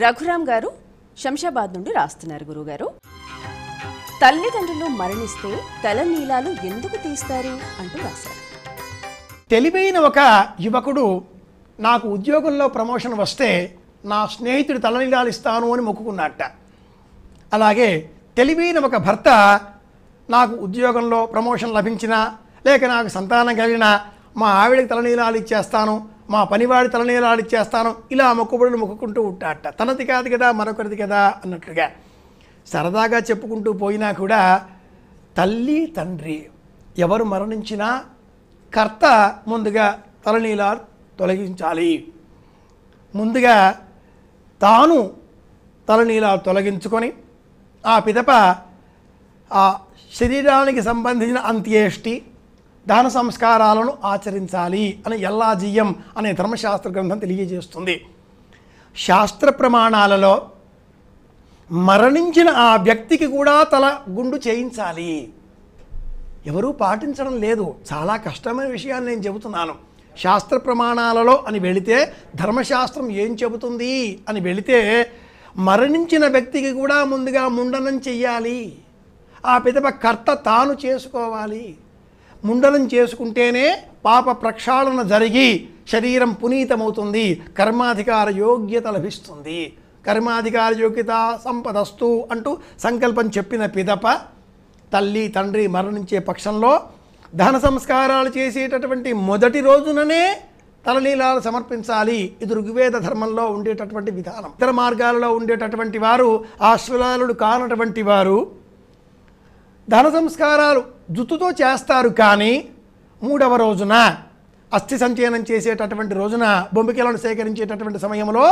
రఘురామ్ గారు శంషాబాద్ నుండి రాస్తున్నారు గురుగారు తల్లిదండ్రులు మరణిస్తే తలనీలాలు ఎందుకు తీస్తారు అంటూ రాశారు తెలివైన ఒక యువకుడు నాకు ఉద్యోగంలో ప్రమోషన్ వస్తే నా స్నేహితుడు తలనీలాలు ఇస్తాను అని మొక్కుకున్నట్ట అలాగే తెలివైన ఒక భర్త నాకు ఉద్యోగంలో ప్రమోషన్ లభించినా లేక నాకు సంతానం కలిగినా మా ఆవిడకి తలనీలాలు ఇచ్చేస్తాను మా పనివాడి తలనీలాలు ఇచ్చేస్తాను ఇలా మొక్కుబడులు మొక్కుకుంటూ ఉంటాట తనది కాదు కదా మరొకరిది కదా అన్నట్లుగా సరదాగా చెప్పుకుంటూ పోయినా కూడా తల్లి తండ్రి ఎవరు మరణించినా కర్త ముందుగా తలనీలాలు తొలగించాలి ముందుగా తాను తలనీలాలు తొలగించుకొని ఆ పిదప ఆ శరీరానికి సంబంధించిన అంత్యేష్టి దాన సంస్కారాలను ఆచరించాలి అని ఎల్లాజీయం అనే ధర్మశాస్త్ర గ్రంథం తెలియజేస్తుంది శాస్త్ర ప్రమాణాలలో మరణించిన ఆ వ్యక్తికి కూడా తల గుండు చేయించాలి ఎవరూ పాటించడం లేదు చాలా కష్టమైన విషయాన్ని నేను చెబుతున్నాను శాస్త్ర ప్రమాణాలలో అని వెళితే ధర్మశాస్త్రం ఏం చెబుతుంది అని వెళితే మరణించిన వ్యక్తికి కూడా ముందుగా ముండనం చెయ్యాలి ఆ పిదప కర్త తాను చేసుకోవాలి ముండనం చేసుకుంటేనే పాప ప్రక్షాళన జరిగి శరీరం పునీతమవుతుంది కర్మాధికార యోగ్యత లభిస్తుంది కర్మాధికార యోగ్యత సంపదస్తు అంటూ సంకల్పం చెప్పిన పిదప తల్లి తండ్రి మరణించే పక్షంలో దహన సంస్కారాలు చేసేటటువంటి మొదటి రోజుననే తలనీలాలు సమర్పించాలి ఇది ఋగ్వేద ధర్మంలో ఉండేటటువంటి విధానం ఇతర మార్గాలలో ఉండేటటువంటి వారు ఆశ్వలాలుడు కానటువంటి వారు ధన సంస్కారాలు జుత్తుతో చేస్తారు కానీ మూడవ రోజున అస్థి సంచయనం చేసేటటువంటి రోజున బొమ్మికలను సేకరించేటటువంటి సమయంలో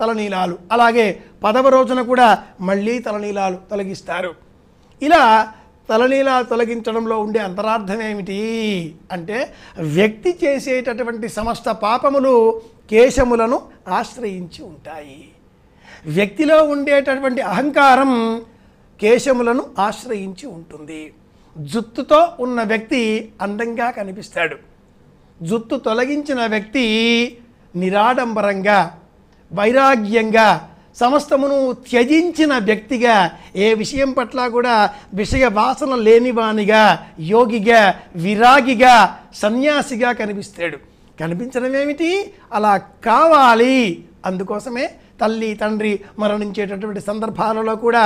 తలనీలాలు అలాగే పదవ రోజున కూడా మళ్ళీ తలనీలాలు తొలగిస్తారు ఇలా తలనీలా తొలగించడంలో ఉండే అంతరార్థం ఏమిటి అంటే వ్యక్తి చేసేటటువంటి సమస్త పాపములు కేశములను ఆశ్రయించి ఉంటాయి వ్యక్తిలో ఉండేటటువంటి అహంకారం కేశములను ఆశ్రయించి ఉంటుంది జుత్తుతో ఉన్న వ్యక్తి అందంగా కనిపిస్తాడు జుత్తు తొలగించిన వ్యక్తి నిరాడంబరంగా వైరాగ్యంగా సమస్తమును త్యజించిన వ్యక్తిగా ఏ విషయం పట్ల కూడా విషయ వాసన లేనివానిగా యోగిగా విరాగిగా సన్యాసిగా కనిపిస్తాడు కనిపించడం ఏమిటి అలా కావాలి అందుకోసమే తల్లి తండ్రి మరణించేటటువంటి సందర్భాలలో కూడా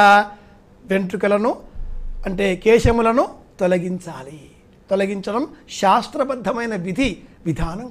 వెంట్రుకలను అంటే కేశములను తొలగించాలి తొలగించడం శాస్త్రబద్ధమైన విధి విధానం